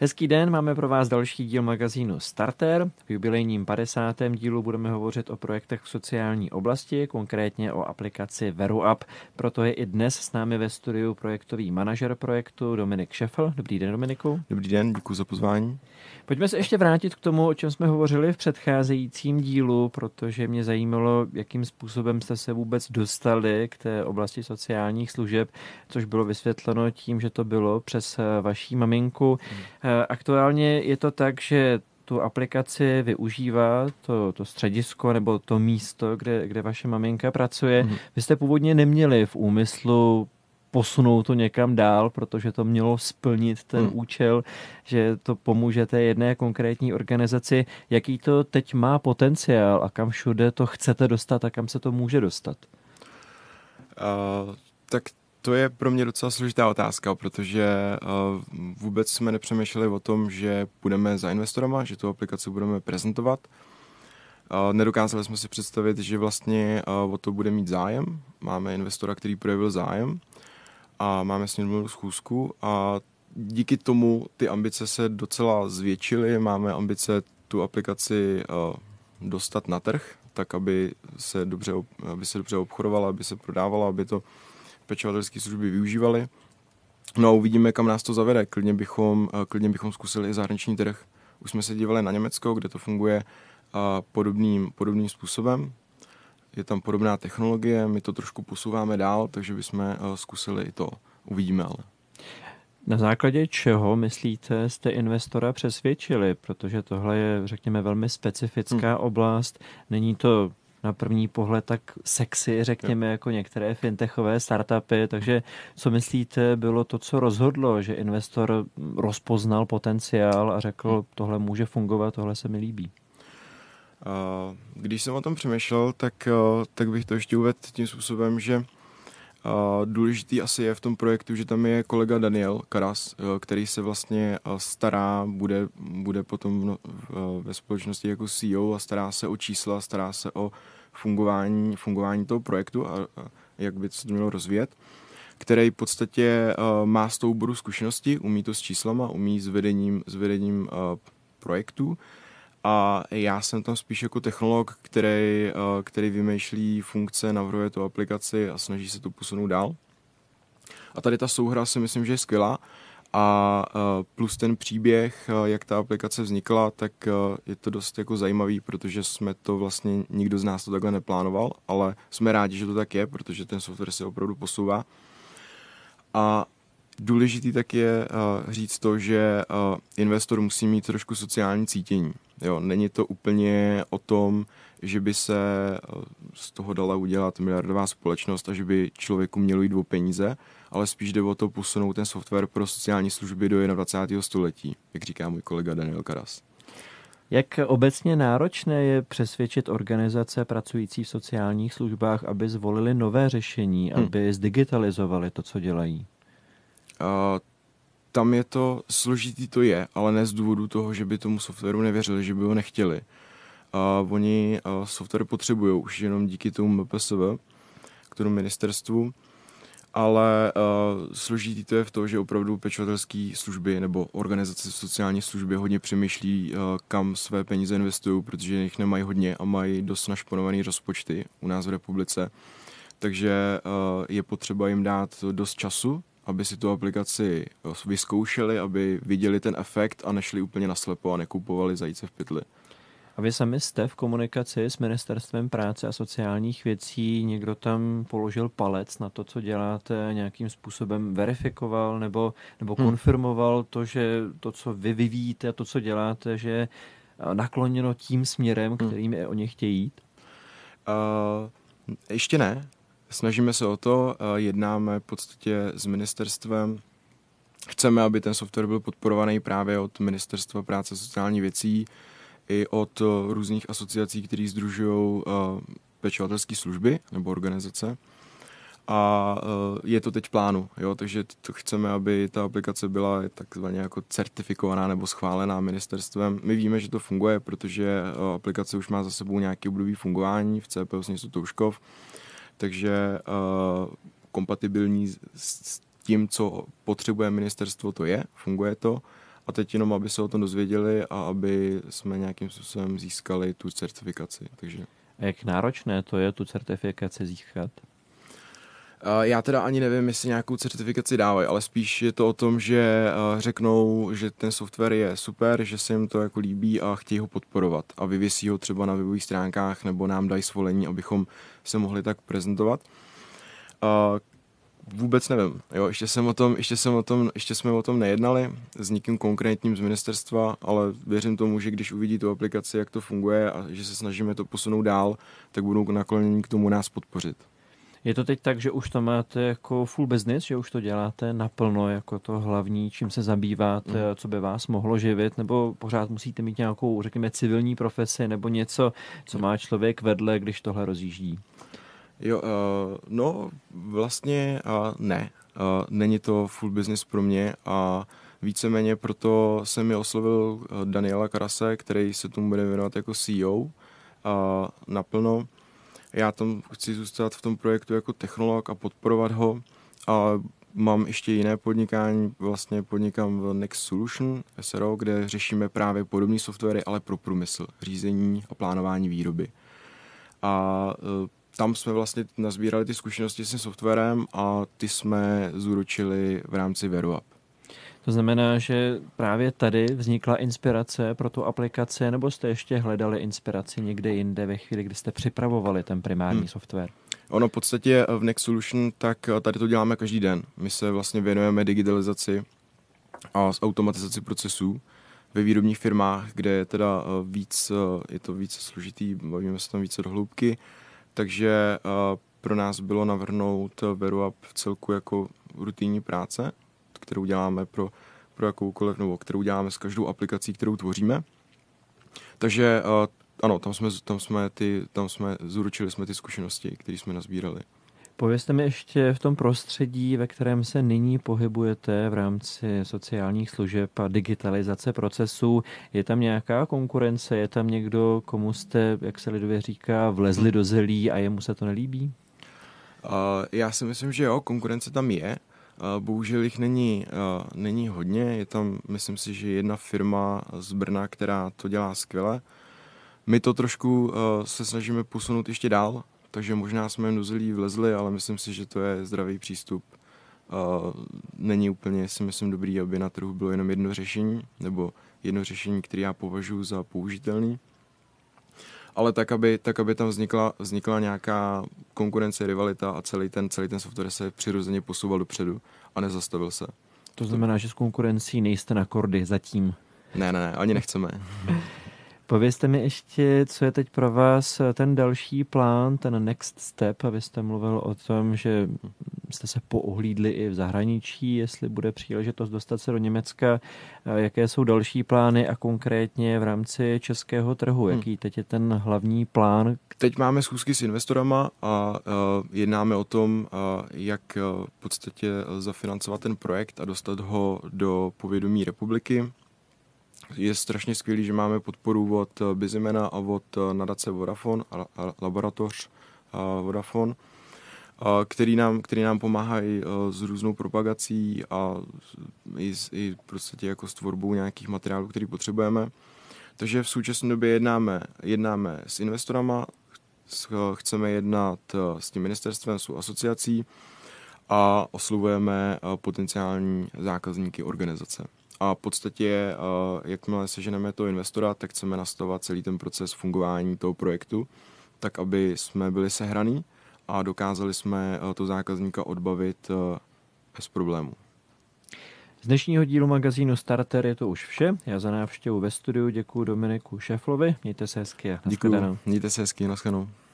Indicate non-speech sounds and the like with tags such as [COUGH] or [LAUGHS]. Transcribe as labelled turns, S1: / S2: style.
S1: Hezký den, máme pro vás další díl magazínu Starter. V jubilejním 50. dílu budeme hovořit o projektech v sociální oblasti, konkrétně o aplikaci VeruUp. Proto je i dnes s námi ve studiu projektový manažer projektu Dominik Šefl. Dobrý den, Dominiku. Dobrý den, děkuji za pozvání. Pojďme se ještě vrátit k tomu, o čem jsme hovořili v předcházejícím dílu, protože mě zajímalo, jakým způsobem jste se vůbec dostali k té oblasti sociálních služeb, což bylo vysvětleno tím, že to bylo přes eh, vaší maminku. Hmm. Eh, aktuálně je to tak, že tu aplikaci využívá to, to středisko nebo to místo, kde, kde vaše maminka pracuje. Hmm. Vy jste původně neměli v úmyslu posunou to někam dál, protože to mělo splnit ten hmm. účel, že to pomůže té jedné konkrétní organizaci. Jaký to teď má potenciál a kam všude to chcete dostat a kam se to může dostat?
S2: Uh, tak to je pro mě docela složitá otázka, protože uh, vůbec jsme nepřemýšleli o tom, že budeme za investorama, že tu aplikaci budeme prezentovat. Uh, nedokázali jsme si představit, že vlastně uh, o to bude mít zájem. Máme investora, který projevil zájem a máme s ním schůzku a díky tomu ty ambice se docela zvětšily. Máme ambice tu aplikaci eh, dostat na trh, tak aby se dobře, aby se dobře obchodovala, aby se prodávala, aby to pečovatelské služby využívaly. No a uvidíme, kam nás to zavede. Klidně bychom, eh, klidně bychom zkusili i zahraniční trh. Už jsme se dívali na Německo, kde to funguje eh, podobným, podobným způsobem je tam podobná technologie, my to trošku posouváme dál, takže bychom eh, zkusili i to. Uvidíme ale.
S1: Na základě čeho, myslíte, jste investora přesvědčili? Protože tohle je, řekněme, velmi specifická hmm. oblast. Není to na první pohled tak sexy, řekněme, jo. jako některé fintechové startupy. Takže co myslíte, bylo to, co rozhodlo, že investor rozpoznal
S2: potenciál a řekl, hm. tohle může fungovat, tohle se mi líbí? Eh, když jsem o tom přemýšlel, tak, eh, tak bych to ještě uvedl tím způsobem, že eh, důležitý asi je v tom projektu, že tam je kolega Daniel Karas, který se vlastně stará, bude, bude potom no, ve společnosti jako CEO a stará se o čísla, stará se o fungování, fungování toho projektu a jak by se to mělo rozvíjet který v podstatě má s tou zkušenosti, umí to s číslama, umí s vedením, s vedením projektů a já jsem tam spíš jako technolog, který, eh, který vymýšlí funkce, navrhuje tu aplikaci a snaží se to posunout dál. A tady ta souhra si myslím, že je skvělá. A eh, plus ten příběh, eh, jak ta aplikace vznikla, tak je to dost jako zajímavý, protože jsme to vlastně, nikdo z nás to takhle neplánoval, ale jsme rádi, že to tak je, protože ten software se opravdu posouvá. A důležitý tak je uh, říct to, že uh, investor musí mít trošku sociální cítění. Jo, není to úplně o tom, že by se eh, z toho dala udělat miliardová společnost a že by člověku mělo jít o peníze, ale spíš jde o to posunout ten software pro sociální služby do 21. století, jak říká můj kolega Daniel Karas. Jak obecně náročné je
S1: přesvědčit organizace pracující v sociálních službách, aby zvolili nové řešení, hmm. aby
S2: zdigitalizovali to, co dělají? tam je to složitý, to je, ale ne z důvodu toho, že by tomu softwaru nevěřili, že by ho nechtěli. A oni a software potřebují už jenom díky tomu MPSV, k tomu ministerstvu, ale uh, složitý to je v tom, že opravdu pečovatelské služby nebo organizace sociální služby hodně přemýšlí, uh, kam své peníze investují, protože jich nemají hodně a mají dost našponovaný rozpočty u nás v republice. Takže uh, je potřeba jim dát dost času aby si tu aplikaci eh, vyzkoušeli, aby viděli ten efekt a nešli úplně naslepo a nekupovali zajíce v pytli. A vy sami jste v komunikaci
S1: s Ministerstvem práce a sociálních věcí, někdo tam položil palec na to, co děláte, nějakým způsobem verifikoval nebo, nebo hmm. konfirmoval to, že to, co vy vyvíjíte a to, co děláte, že je eh, nakloněno tím směrem, hmm. kterým hmm. oni
S2: chtějí jít? Uh, ještě ne. Snažíme se o to, eh, jednáme v podstatě s ministerstvem, chceme, aby ten software byl podporovaný právě od Ministerstva práce a sociální věcí i od eh, různých asociací, které združují eh, pečovatelské služby nebo organizace. A je to teď v plánu, jo? takže to chceme, aby ta aplikace byla takzvaně jako certifikovaná nebo schválená ministerstvem. My víme, že to funguje, protože aplikace už má za sebou nějaký období fungování v CPO s Touškov takže uh, kompatibilní s tím, co potřebuje ministerstvo, to je, funguje to. A teď jenom, aby se o tom dozvěděli a aby jsme nějakým způsobem získali tu certifikaci. Takže.
S1: A jak náročné to je tu certifikaci získat?
S2: Eh, já teda ani nevím, jestli nějakou certifikaci dávají, ale spíš je to o tom, že eh, řeknou, že ten software je super, že se jim to jako líbí a chtějí ho podporovat a vyvěsí ho třeba na webových stránkách nebo nám dají svolení, abychom se mohli tak prezentovat. Eh, vůbec nevím. Jo, ještě, jsem o tom, ještě, jsem o tom, ještě jsme o tom nejednali s nikým konkrétním z ministerstva, ale věřím tomu, že když uvidí tu aplikaci, jak to funguje a že se snažíme to posunout dál, tak budou nakloněni k tomu nás podpořit.
S1: Je to teď tak, že už to máte jako full business, že už to děláte naplno jako to hlavní, čím se zabýváte, mhm. co by vás mohlo živit, nebo pořád musíte mít nějakou, řekněme, civilní profesi nebo něco, co
S2: má člověk vedle, když tohle rozjíždí? Jo, uh, no vlastně uh, ne. Uh, není to full business pro mě a víceméně proto jsem mi oslovil eh, Daniela Karase, který se tomu bude věnovat jako CEO uh, naplno já tam chci zůstat v tom projektu jako technolog a podporovat ho a mám ještě jiné podnikání, vlastně podnikám v Next Solution SRO, kde řešíme právě podobné softwary, ale pro průmysl, řízení a plánování výroby. A e, tam jsme vlastně nazbírali ty zkušenosti s tím softwarem a ty jsme zúročili v rámci VeruUp.
S1: To znamená, že právě tady vznikla inspirace pro tu aplikaci, nebo jste ještě hledali inspiraci někde jinde ve chvíli, kdy jste připravovali ten primární hmm. software?
S2: Ono v podstatě eh, v Next Solution, tak eh, tady to děláme každý den. My se vlastně věnujeme digitalizaci a automatizaci procesů ve výrobních firmách, kde je teda eh, víc, je to více složitý, bavíme se tam více do hloubky, takže pro nás bylo navrhnout Veruap v celku jako rutinní práce, kterou děláme pro, pro jakoukoliv, nebo kterou děláme s každou aplikací, kterou tvoříme. Takže eh, ano, tam jsme, tam jsme, ty, tam jsme zúročili jsme ty zkušenosti, které jsme nazbírali.
S1: Povězte mi ještě v tom prostředí, ve kterém se nyní pohybujete v rámci sociálních služeb a digitalizace procesů. Je tam nějaká konkurence? Je tam někdo, komu jste, jak se lidově říká, vlezli mhm. do zelí a jemu se to nelíbí?
S2: Uh, já si myslím, že jo, konkurence tam je. Bohužel jich není, není hodně, je tam, myslím si, že jedna firma z Brna, která to dělá skvěle. My to trošku e, se snažíme posunout ještě dál, takže možná jsme do zelí vlezli, ale myslím si, že to je zdravý přístup. E, není úplně, si myslím, dobrý, aby na trhu bylo jenom jedno řešení, nebo jedno řešení, které já považuji za použitelný ale tak, aby, tak, aby tam vznikla, vznikla nějaká konkurence, rivalita a celý ten, celý ten software se přirozeně posouval dopředu a nezastavil se. To
S1: znamená, že s konkurencí nejste na kordy
S2: zatím. Ne, ne, ne, ani nechceme.
S1: [LAUGHS] Povězte mi ještě, co je teď pro vás eh, ten další plán, ten next step, abyste mluvil o tom, že jste se poohlídli i v zahraničí, jestli bude příležitost dostat se do Německa, eh, jaké jsou další plány a konkrétně v rámci českého trhu, hmm. jaký teď je ten hlavní
S2: plán? Teď máme schůzky s investorama a eh, jednáme o tom, jak v podstatě zafinancovat ten projekt a dostat ho do povědomí republiky je strašně skvělý, že máme podporu od eh, Bizimena a od eh, nadace Vodafone, a laboratoř eh, Vodafone, který nám, který nám pomáhají s různou propagací a i, i prostě jako s tvorbou nějakých materiálů, který potřebujeme. Takže v současné době jednáme, jednáme s investorama, chceme jednat s tím ministerstvem, s asociací a oslovujeme potenciální zákazníky organizace. A v podstatě, eh, jakmile seženeme toho investora, tak chceme nastavovat celý ten proces fungování toho projektu, tak aby jsme byli sehraní a dokázali jsme eh, to zákazníka odbavit eh, bez problémů.
S1: Z dnešního dílu magazínu Starter je to už vše. Já za návštěvu ve studiu děkuji Dominiku Šeflovi. Mějte se hezky a Děkuji.
S2: Mějte se hezky, a